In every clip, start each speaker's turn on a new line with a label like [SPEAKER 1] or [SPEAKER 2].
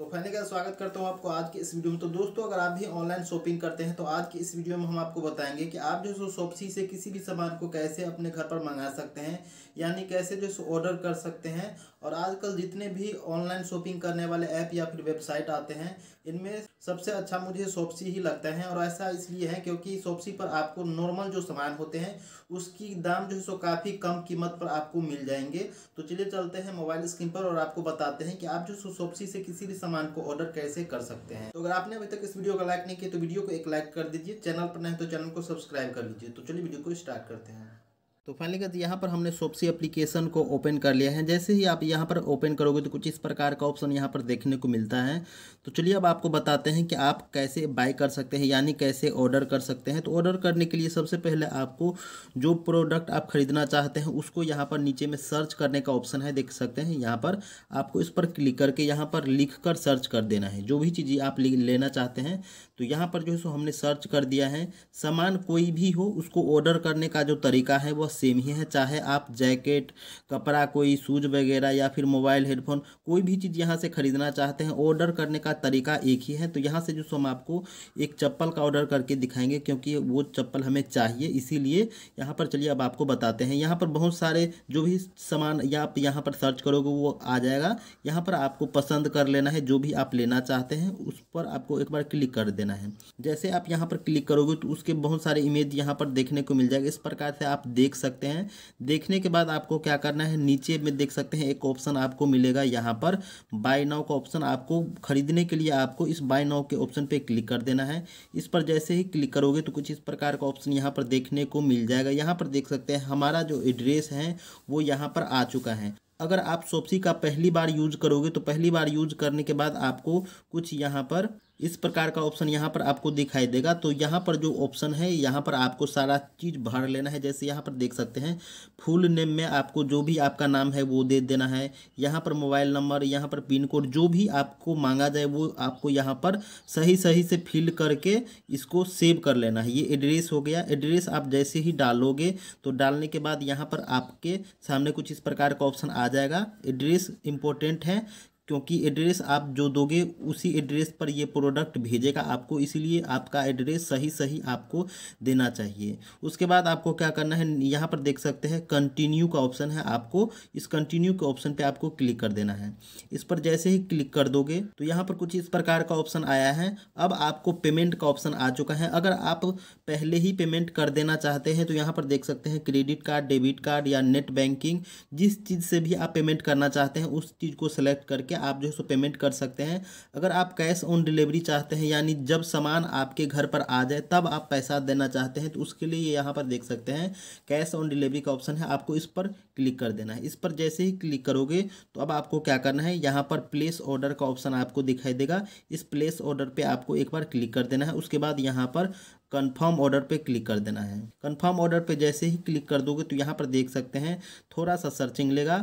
[SPEAKER 1] तो फैनी का स्वागत करता हूँ आपको आज की इस वीडियो में तो दोस्तों अगर आप भी ऑनलाइन शॉपिंग करते हैं तो आज की इस वीडियो में हम आपको बताएंगे कि आप जो सो शॉपसी से किसी भी सामान को कैसे अपने घर पर मंगा सकते हैं यानी कैसे जो सो ऑर्डर कर सकते हैं और आजकल जितने भी ऑनलाइन शॉपिंग करने वाले ऐप या फिर वेबसाइट आते हैं इनमें सबसे अच्छा मुझे शॉपसी ही लगता है और ऐसा इसलिए है क्योंकि शॉपसी पर आपको नॉर्मल जो सामान होते हैं उसकी दाम जो है सो काफ़ी कम कीमत पर आपको मिल जाएंगे तो चलिए चलते हैं मोबाइल स्क्रीन पर और आपको बताते हैं कि आप जो सो शॉपसी से किसी भी सामान को ऑर्डर कैसे कर सकते हैं तो अगर आपने अभी तक इस वीडियो का लाइक नहीं किया तो वीडियो को एक लाइक कर दीजिए चैनल पर नहीं तो चैनल को सब्सक्राइब कर लीजिए तो चलिए वीडियो को स्टार्ट करते हैं तो फाइनली गत यहाँ पर हमने सोप्सी एप्लीकेशन को ओपन कर लिया है जैसे ही आप यहाँ पर ओपन करोगे तो कुछ इस प्रकार का ऑप्शन यहाँ पर देखने को मिलता है तो चलिए अब आपको बताते हैं कि आप कैसे बाय कर सकते हैं यानी कैसे ऑर्डर कर सकते हैं तो ऑर्डर करने के लिए सबसे पहले आपको जो प्रोडक्ट आप खरीदना चाहते हैं उसको यहाँ पर नीचे में सर्च करने का ऑप्शन है देख सकते हैं यहाँ पर आपको इस पर क्लिक करके यहाँ पर लिख कर सर्च कर देना है जो भी चीज़ आप लेना चाहते हैं तो यहाँ पर जो है सो हमने सर्च कर दिया है सामान कोई भी हो उसको ऑर्डर करने का जो तरीका है वह सेम ही है चाहे आप जैकेट कपड़ा कोई शूज वगैरह या फिर मोबाइल हेडफोन कोई भी चीज़ यहाँ से ख़रीदना चाहते हैं ऑर्डर करने का तरीका एक ही है तो यहाँ से जो हम आपको एक चप्पल का ऑर्डर करके दिखाएंगे क्योंकि वो चप्पल हमें चाहिए इसीलिए यहाँ पर चलिए अब आपको बताते हैं यहाँ पर बहुत सारे जो भी सामान या आप यहाँ पर सर्च करोगे वो आ जाएगा यहाँ पर आपको पसंद कर लेना है जो भी आप लेना चाहते हैं उस पर आपको एक बार क्लिक कर देना है जैसे आप यहाँ पर क्लिक करोगे तो उसके बहुत सारे इमेज यहाँ पर देखने को मिल जाएगा इस प्रकार से आप देख सकते हैं देखने के बाद आपको क्या करना है नीचे में देख सकते हैं एक ऑप्शन आपको मिलेगा यहाँ पर बाय नाउ का ऑप्शन आपको खरीदने के लिए आपको इस बाय नाउ के ऑप्शन पर क्लिक कर देना है इस पर जैसे ही क्लिक करोगे तो कुछ इस प्रकार का ऑप्शन यहाँ पर देखने को मिल जाएगा यहाँ पर देख सकते हैं हमारा जो एड्रेस है वो यहाँ पर आ चुका है अगर आप सोपसी का पहली बार यूज करोगे तो पहली बार यूज करने के बाद आपको कुछ यहाँ पर इस प्रकार का ऑप्शन यहाँ पर आपको दिखाई देगा तो यहाँ पर जो ऑप्शन है यहाँ पर आपको सारा चीज़ भर लेना है जैसे यहाँ पर देख सकते हैं फुल नेम में आपको जो भी आपका नाम है वो दे देना है यहाँ पर मोबाइल नंबर यहाँ पर पिन कोड जो भी आपको मांगा जाए वो आपको यहाँ पर सही सही से फिल करके इसको सेव कर लेना है ये एड्रेस हो गया एड्रेस आप जैसे ही डालोगे तो डालने के बाद यहाँ पर आपके सामने कुछ इस प्रकार का ऑप्शन आ जाएगा एड्रेस इम्पोर्टेंट है क्योंकि एड्रेस आप जो दोगे उसी एड्रेस पर ये प्रोडक्ट भेजेगा आपको इसीलिए आपका एड्रेस सही सही आपको देना चाहिए उसके बाद आपको क्या करना है यहाँ पर देख सकते हैं कंटिन्यू का ऑप्शन है आपको इस कंटिन्यू के ऑप्शन पे आपको क्लिक कर देना है इस पर जैसे ही क्लिक कर दोगे तो यहाँ पर कुछ इस प्रकार का ऑप्शन आया है अब आपको पेमेंट का ऑप्शन आ चुका है अगर आप पहले ही पेमेंट कर देना चाहते हैं तो यहाँ पर देख सकते हैं क्रेडिट कार्ड डेबिट कार्ड या नेट बैंकिंग जिस चीज़ से भी आप पेमेंट करना चाहते हैं उस चीज़ को सेलेक्ट करके आप जो है सो पेमेंट कर सकते हैं अगर आप कैश ऑन डिलीवरी चाहते हैं यानी जब सामान आपके घर पर आ जाए तब आप पैसा देना चाहते हैं तो उसके लिए यहाँ पर देख सकते हैं कैश ऑन डिलीवरी का ऑप्शन है आपको इस पर क्लिक कर देना है इस पर जैसे ही क्लिक करोगे तो अब आपको क्या करना है यहाँ पर प्लेस ऑर्डर का ऑप्शन आपको दिखाई देगा इस प्लेस ऑर्डर पर आपको एक बार क्लिक कर देना है उसके बाद यहाँ पर कन्फर्म ऑर्डर पे क्लिक कर देना है कन्फर्म ऑर्डर पे जैसे ही क्लिक कर दोगे तो यहाँ पर देख सकते हैं थोड़ा सा सर्चिंग लेगा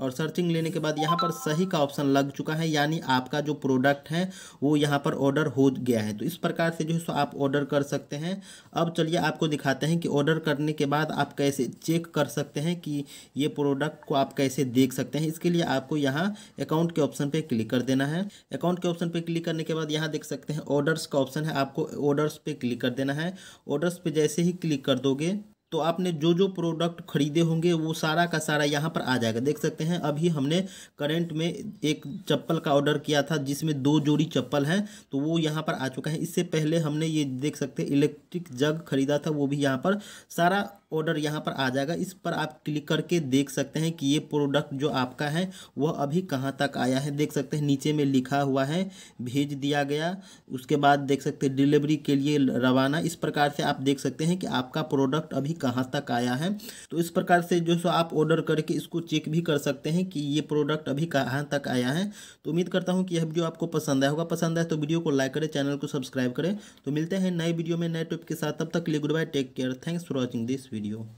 [SPEAKER 1] और सर्चिंग लेने के बाद यहाँ पर सही का ऑप्शन लग चुका है यानी आपका जो प्रोडक्ट है वो यहाँ पर ऑर्डर हो गया है तो इस प्रकार से जो है सो आप ऑर्डर कर सकते हैं अब चलिए आपको दिखाते हैं कि ऑर्डर करने के बाद आप कैसे चेक कर सकते हैं कि ये प्रोडक्ट को आप कैसे देख सकते हैं इसके लिए आपको यहाँ अकाउंट के ऑप्शन पर क्लिक कर देना है अकाउंट के ऑप्शन पर क्लिक करने के बाद यहाँ देख सकते हैं ऑर्डर्स का ऑप्शन है आपको ऑर्डर्स पर क्लिक कर देना है ऑर्डर्स पर जैसे ही क्लिक कर दोगे तो आपने जो जो प्रोडक्ट खरीदे होंगे वो सारा का सारा यहाँ पर आ जाएगा देख सकते हैं अभी हमने करेंट में एक चप्पल का ऑर्डर किया था जिसमें दो जोड़ी चप्पल हैं तो वो यहाँ पर आ चुका है इससे पहले हमने ये देख सकते हैं इलेक्ट्रिक जग खरीदा था वो भी यहाँ पर सारा ऑर्डर यहाँ पर आ जाएगा इस पर आप क्लिक करके देख सकते हैं कि ये प्रोडक्ट जो आपका है वह अभी कहाँ तक आया है देख सकते हैं नीचे में लिखा हुआ है भेज दिया गया उसके बाद देख सकते हैं डिलीवरी के लिए रवाना इस प्रकार से आप देख सकते हैं कि आपका प्रोडक्ट अभी कहाँ तक आया है तो इस प्रकार से जो सो आप ऑर्डर करके इसको चेक भी कर सकते हैं कि ये प्रोडक्ट अभी कहाँ तक आया है तो उम्मीद करता हूँ कि यह वीडियो आपको पसंद आया होगा पसंद आए तो वीडियो को लाइक करें चैनल को सब्सक्राइब करें तो मिलते हैं नए वीडियो में नए टॉपिक के साथ तब तक लिए goodbye take care thanks for watching this video